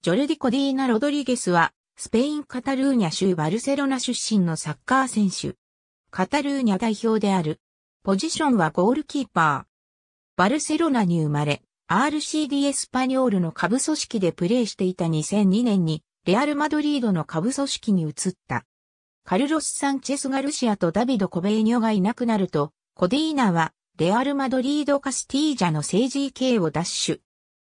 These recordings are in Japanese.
ジョルディ・コディーナ・ロドリゲスは、スペイン・カタルーニャ州バルセロナ出身のサッカー選手。カタルーニャ代表である。ポジションはゴールキーパー。バルセロナに生まれ、RCD エスパニョールの下部組織でプレーしていた2002年に、レアル・マドリードの下部組織に移った。カルロス・サンチェス・ガルシアとダビド・コベーニョがいなくなると、コディーナは、レアル・マドリード・カスティージャの政治 k を奪取。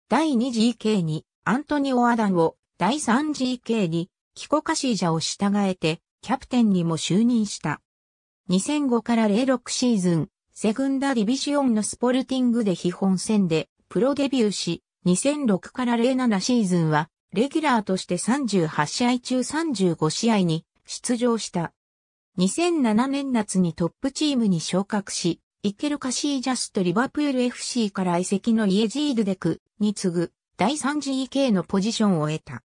第 2GK に、アントニオ・アダンを第 3GK に、キコカシージャを従えて、キャプテンにも就任した。2005から06シーズン、セグンダ・ディビジオンのスポルティングで非本戦で、プロデビューし、2006から07シーズンは、レギュラーとして38試合中35試合に出場した。2007年夏にトップチームに昇格し、イケルカシージャスとリバプール FC から移籍のイエジールデクに次ぐ第 3GK のポジションを得た。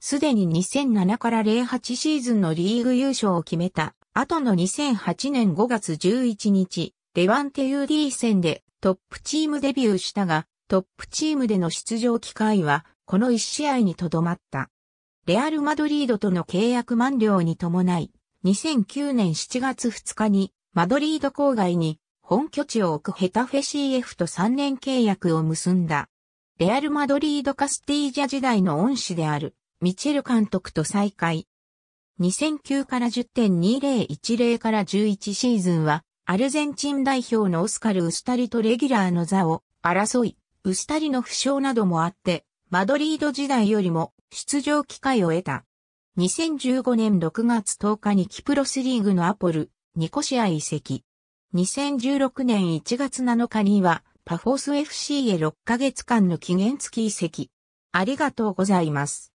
すでに2007から08シーズンのリーグ優勝を決めた、後の2008年5月11日、レワンテ UD 戦でトップチームデビューしたが、トップチームでの出場機会は、この1試合にとどまった。レアル・マドリードとの契約満了に伴い、2009年7月2日に、マドリード郊外に本拠地を置くヘタフェ CF と3年契約を結んだ。レアル・マドリード・カスティージャ時代の恩師である、ミチェル監督と再会。2009から10.2010から11シーズンは、アルゼンチン代表のオスカル・ウスタリとレギュラーの座を争い、ウスタリの負傷などもあって、マドリード時代よりも出場機会を得た。2015年6月10日にキプロスリーグのアポル、ニコシア移籍。2016年1月7日には、パフォース FC へ6ヶ月間の期限付き移籍。ありがとうございます。